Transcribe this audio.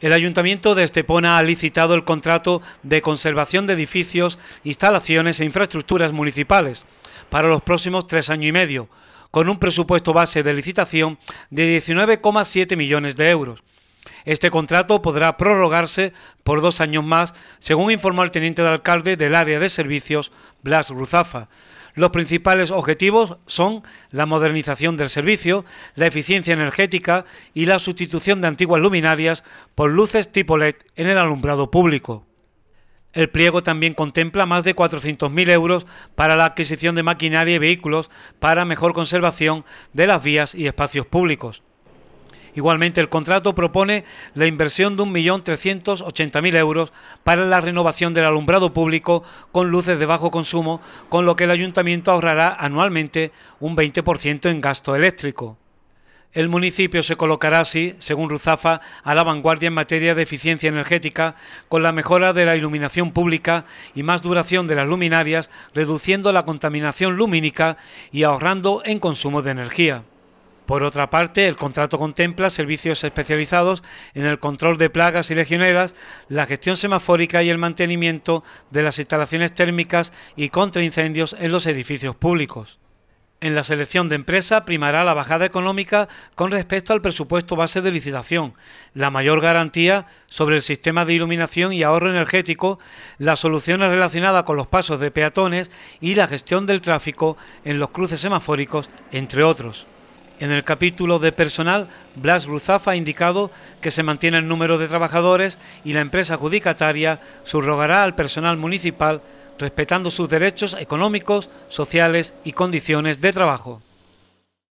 El Ayuntamiento de Estepona ha licitado el contrato de conservación de edificios, instalaciones e infraestructuras municipales para los próximos tres años y medio, con un presupuesto base de licitación de 19,7 millones de euros. Este contrato podrá prorrogarse por dos años más, según informó el teniente de alcalde del área de servicios, Blas Ruzafa. Los principales objetivos son la modernización del servicio, la eficiencia energética y la sustitución de antiguas luminarias por luces tipo LED en el alumbrado público. El pliego también contempla más de 400.000 euros para la adquisición de maquinaria y vehículos para mejor conservación de las vías y espacios públicos. Igualmente, el contrato propone la inversión de 1.380.000 euros para la renovación del alumbrado público con luces de bajo consumo, con lo que el ayuntamiento ahorrará anualmente un 20% en gasto eléctrico. El municipio se colocará así, según Ruzafa, a la vanguardia en materia de eficiencia energética, con la mejora de la iluminación pública y más duración de las luminarias, reduciendo la contaminación lumínica y ahorrando en consumo de energía. Por otra parte, el contrato contempla servicios especializados en el control de plagas y legioneras, la gestión semafórica y el mantenimiento de las instalaciones térmicas y contra incendios en los edificios públicos. En la selección de empresa primará la bajada económica con respecto al presupuesto base de licitación, la mayor garantía sobre el sistema de iluminación y ahorro energético, las soluciones relacionadas con los pasos de peatones y la gestión del tráfico en los cruces semafóricos, entre otros. En el capítulo de personal, Blas Ruzafa ha indicado que se mantiene el número de trabajadores y la empresa adjudicataria subrogará al personal municipal respetando sus derechos económicos, sociales y condiciones de trabajo.